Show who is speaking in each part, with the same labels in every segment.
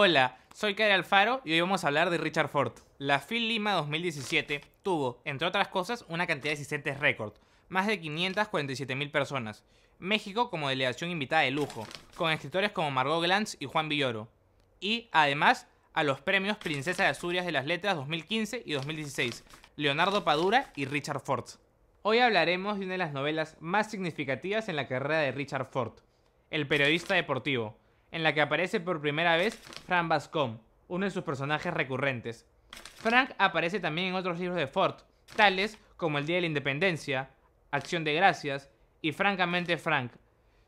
Speaker 1: Hola, soy Karen Alfaro y hoy vamos a hablar de Richard Ford. La Phil Lima 2017 tuvo, entre otras cosas, una cantidad de asistentes récord, más de 547.000 personas. México como delegación invitada de lujo, con escritores como Margot Glantz y Juan Villoro. Y, además, a los premios Princesa de Azurias de las Letras 2015 y 2016, Leonardo Padura y Richard Ford. Hoy hablaremos de una de las novelas más significativas en la carrera de Richard Ford, El periodista deportivo, en la que aparece por primera vez Frank Bascom, uno de sus personajes recurrentes. Frank aparece también en otros libros de Ford, tales como El Día de la Independencia, Acción de Gracias y Francamente Frank,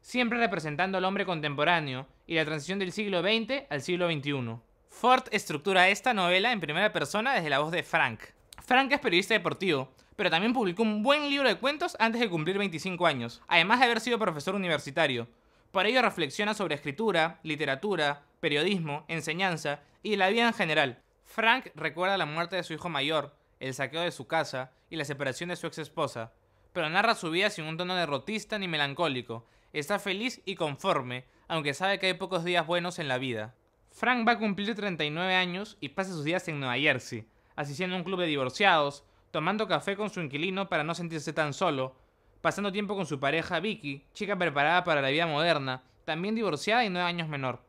Speaker 1: siempre representando al hombre contemporáneo y la transición del siglo XX al siglo XXI. Ford estructura esta novela en primera persona desde la voz de Frank. Frank es periodista deportivo, pero también publicó un buen libro de cuentos antes de cumplir 25 años, además de haber sido profesor universitario, por ello reflexiona sobre escritura, literatura, periodismo, enseñanza y la vida en general. Frank recuerda la muerte de su hijo mayor, el saqueo de su casa y la separación de su ex esposa, pero narra su vida sin un tono derrotista ni melancólico. Está feliz y conforme, aunque sabe que hay pocos días buenos en la vida. Frank va a cumplir 39 años y pasa sus días en Nueva Jersey, asistiendo a un club de divorciados, tomando café con su inquilino para no sentirse tan solo, pasando tiempo con su pareja Vicky, chica preparada para la vida moderna, también divorciada y nueve años menor.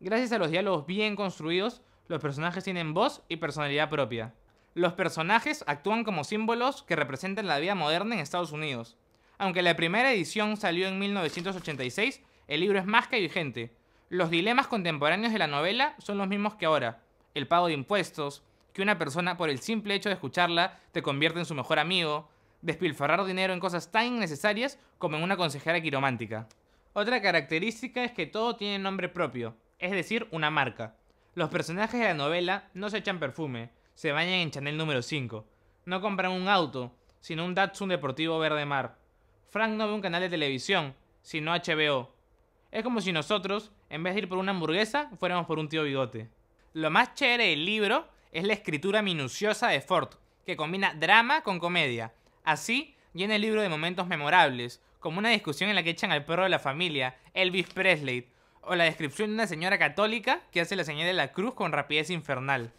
Speaker 1: Gracias a los diálogos bien construidos, los personajes tienen voz y personalidad propia. Los personajes actúan como símbolos que representan la vida moderna en Estados Unidos. Aunque la primera edición salió en 1986, el libro es más que vigente. Los dilemas contemporáneos de la novela son los mismos que ahora. El pago de impuestos, que una persona por el simple hecho de escucharla te convierte en su mejor amigo, despilfarrar dinero en cosas tan innecesarias como en una consejera quiromántica. Otra característica es que todo tiene nombre propio, es decir, una marca. Los personajes de la novela no se echan perfume, se bañan en Chanel número 5, no compran un auto, sino un Datsun deportivo verde mar. Frank no ve un canal de televisión, sino HBO. Es como si nosotros, en vez de ir por una hamburguesa, fuéramos por un tío bigote. Lo más chévere del libro es la escritura minuciosa de Ford, que combina drama con comedia, Así llena el libro de momentos memorables, como una discusión en la que echan al perro de la familia, Elvis Presley, o la descripción de una señora católica que hace la señal de la cruz con rapidez infernal.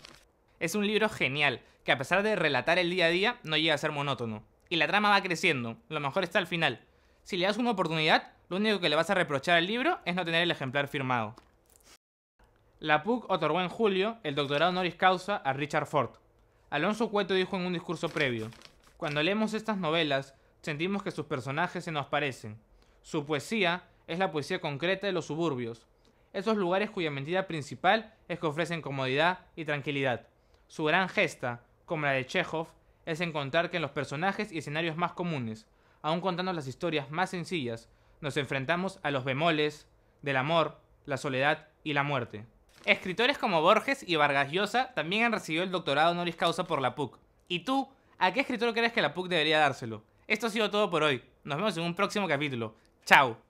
Speaker 1: Es un libro genial, que a pesar de relatar el día a día, no llega a ser monótono. Y la trama va creciendo, lo mejor está al final. Si le das una oportunidad, lo único que le vas a reprochar al libro es no tener el ejemplar firmado. La PUC otorgó en julio el doctorado honoris causa a Richard Ford. Alonso Cueto dijo en un discurso previo, cuando leemos estas novelas, sentimos que sus personajes se nos parecen. Su poesía es la poesía concreta de los suburbios, esos lugares cuya mentira principal es que ofrecen comodidad y tranquilidad. Su gran gesta, como la de Chekhov, es encontrar que en los personajes y escenarios más comunes, aun contando las historias más sencillas, nos enfrentamos a los bemoles del amor, la soledad y la muerte. Escritores como Borges y Vargas Llosa también han recibido el doctorado honoris causa por la PUC. ¿Y tú? ¿A qué escritor crees que la PUC debería dárselo? Esto ha sido todo por hoy. Nos vemos en un próximo capítulo. Chao.